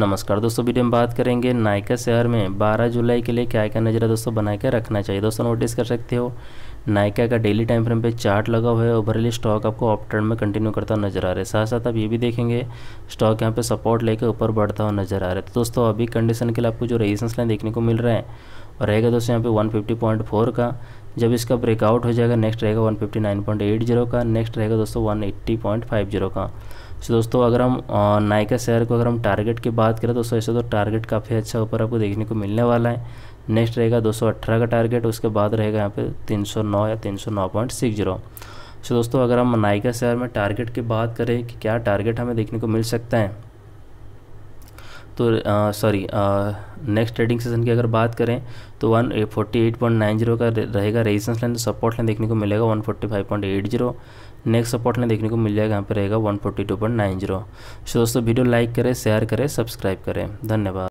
नमस्कार दोस्तों वीडियो में बात करेंगे नायका शहर में 12 जुलाई के लिए क्या क्या नजरा दोस्तों बना के रखना चाहिए दोस्तों नोटिस कर सकते हो नायका का डेली टाइम फ्रेम पे चार्ट लगा हुआ है ओवरली स्टॉक आपको ऑफ ट्रेंड में कंटिन्यू करता हुआ नजर आ रहा है साथ साथ आप ये भी देखेंगे स्टॉक यहाँ पे सपोर्ट लेके ऊपर बढ़ता हुआ नजर आ रहा है तो दोस्तों अभी कंडीशन के लिए आपको जो रेजिस्टेंस लाइन देखने को मिल रहा है और रहेगा दोस्तों यहाँ पे 150.4 का जब इसका ब्रेकआउट हो जाएगा नेक्स्ट रहेगा 159.80 का नेक्स्ट रहेगा दोस्तों 180.50 का सो दोस्तों अगर हम नायका शहर को अगर हम टारगेट की बात करें तो ऐसे तो टारगेट काफ़ी अच्छा ऊपर आपको देखने को मिलने वाला है नेक्स्ट रहेगा 218 का टारगेट उसके बाद रहेगा यहाँ पे 309 या 309.60 सो दोस्तों अगर हम नायका शहर में टारगेट की बात करें कि क्या टारगेट हमें देखने को मिल सकता है तो सॉरी नेक्स्ट ट्रेडिंग सेशन की अगर बात करें तो one forty eight point nine zero का रहेगा रेजिस्टेंस लाइन सपोर्ट लाइन देखने को मिलेगा one forty five point eight zero next support line देखने को मिल जाएगा यहाँ पर रहेगा one forty two point nine zero so दोस्तों वीडियो लाइक करें शेयर करें सब्सक्राइब करें धन्यवाद